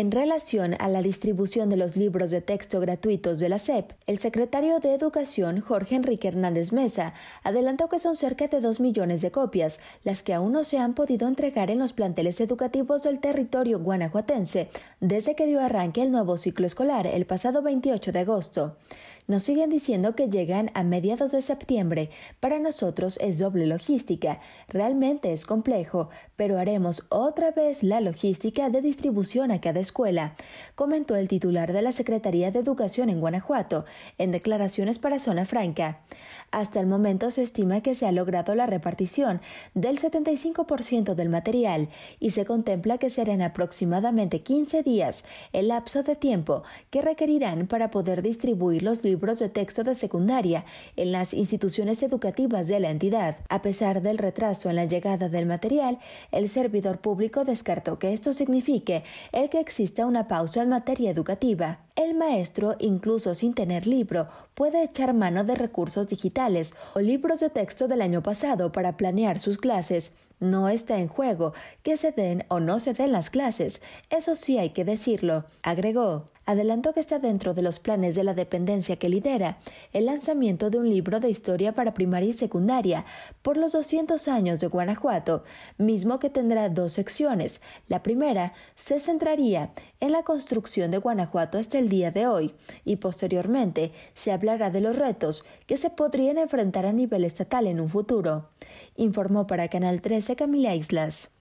En relación a la distribución de los libros de texto gratuitos de la SEP, el secretario de Educación, Jorge Enrique Hernández Mesa, adelantó que son cerca de dos millones de copias las que aún no se han podido entregar en los planteles educativos del territorio guanajuatense desde que dio arranque el nuevo ciclo escolar el pasado 28 de agosto. Nos siguen diciendo que llegan a mediados de septiembre. Para nosotros es doble logística. Realmente es complejo, pero haremos otra vez la logística de distribución a cada escuela, comentó el titular de la Secretaría de Educación en Guanajuato en declaraciones para Zona Franca. Hasta el momento se estima que se ha logrado la repartición del 75% del material y se contempla que serán aproximadamente 15 días el lapso de tiempo que requerirán para poder distribuir los libros libros de texto de secundaria en las instituciones educativas de la entidad. A pesar del retraso en la llegada del material, el servidor público descartó que esto signifique el que exista una pausa en materia educativa. El maestro, incluso sin tener libro, puede echar mano de recursos digitales o libros de texto del año pasado para planear sus clases. No está en juego que se den o no se den las clases, eso sí hay que decirlo, agregó adelantó que está dentro de los planes de la dependencia que lidera el lanzamiento de un libro de historia para primaria y secundaria por los 200 años de Guanajuato, mismo que tendrá dos secciones. La primera se centraría en la construcción de Guanajuato hasta el día de hoy y posteriormente se hablará de los retos que se podrían enfrentar a nivel estatal en un futuro, informó para Canal 13 Camila Islas.